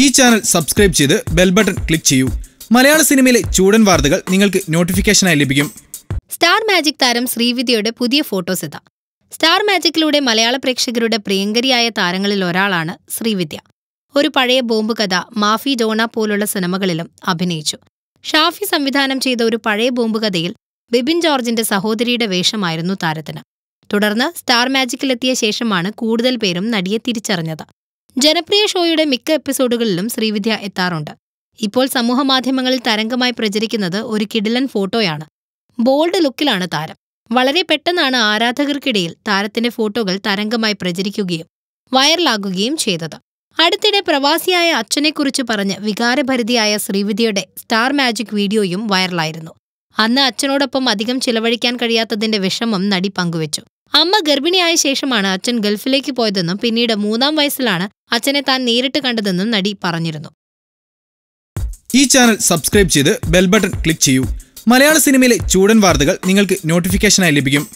ഈ channel subscribe ചെയ്ത് bell button click ചെയ്യൂ മലയാള സിനിമയിലെ ചൂടൻ വാർത്തകൾ നിങ്ങൾക്ക് നോട്ടിഫിക്കേഷനായി ലഭിക്കും സ്റ്റാർ മാജിക് താരം ശ്രീവിദ്യയുടെ പുതിയ ഫോട്ടോസ് ഇതാ സ്റ്റാർ മാജിക്കിലൂടെ മലയാള പ്രേക്ഷകരുടെ പ്രിയങ്കരിയായ താരങ്ങളിൽ ഒരാളാണ് ശ്രീവിദ്യ ഒരു പഴയ ബോംബ് കഥ മാഫി ഡോണ പോലുള്ള സിനിമകളിലും അഭിനയിച്ചു ഷാഫി സംവിധാനം ചെയ്ത ഒരു പഴയ ബോംബ് കഥയിൽ ബിബിൻ ജോർജിന്റെ സഹോദരിയുടെ വേഷമായിരുന്നു താരത്തിന് തുടർന്ന് സ്റ്റാർ മാജിക്കിലെത്തിയ ശേഷമാണ് കൂടുതൽ പേരും നടിയെ തിരിച്ചറിഞ്ഞത് ജനപ്രിയ ഷോയുടെ മിക്ക എപ്പിസോഡുകളിലും ശ്രീവിദ്യ എത്താറുണ്ട് ഇപ്പോൾ സമൂഹമാധ്യമങ്ങളിൽ തരംഗമായി പ്രചരിക്കുന്നത് ഒരു കിടിലൻ ഫോട്ടോയാണ് ബോൾഡ് ലുക്കിലാണ് താരം വളരെ പെട്ടെന്നാണ് ആരാധകർക്കിടയിൽ താരത്തിന്റെ ഫോട്ടോകൾ തരംഗമായി പ്രചരിക്കുകയും വൈറലാകുകയും ചെയ്തത് അടുത്തിടെ പ്രവാസിയായ അച്ഛനെക്കുറിച്ച് പറഞ്ഞ് വികാരഭരിതിയായ ശ്രീവിദ്യയുടെ സ്റ്റാർ മാജിക് വീഡിയോയും വൈറലായിരുന്നു അന്ന് അച്ഛനോടൊപ്പം അധികം ചിലവഴിക്കാൻ കഴിയാത്തതിന്റെ വിഷമം നടി പങ്കുവച്ചു അമ്മ ഗർഭിണിയായ ശേഷമാണ് അച്ഛൻ ഗൾഫിലേക്ക് പോയതെന്നും പിന്നീട് മൂന്നാം വയസ്സിലാണ് അച്ഛനെ താൻ നേരിട്ട് കണ്ടതെന്നും നടി പറഞ്ഞിരുന്നു ഈ ചാനൽ സബ്സ്ക്രൈബ് ചെയ്ത് ബെൽ ബട്ടൺ ക്ലിക്ക് ചെയ്യൂ മലയാള സിനിമയിലെ ചൂടൻ വാർത്തകൾ നിങ്ങൾക്ക് നോട്ടിഫിക്കേഷനായി ലഭിക്കും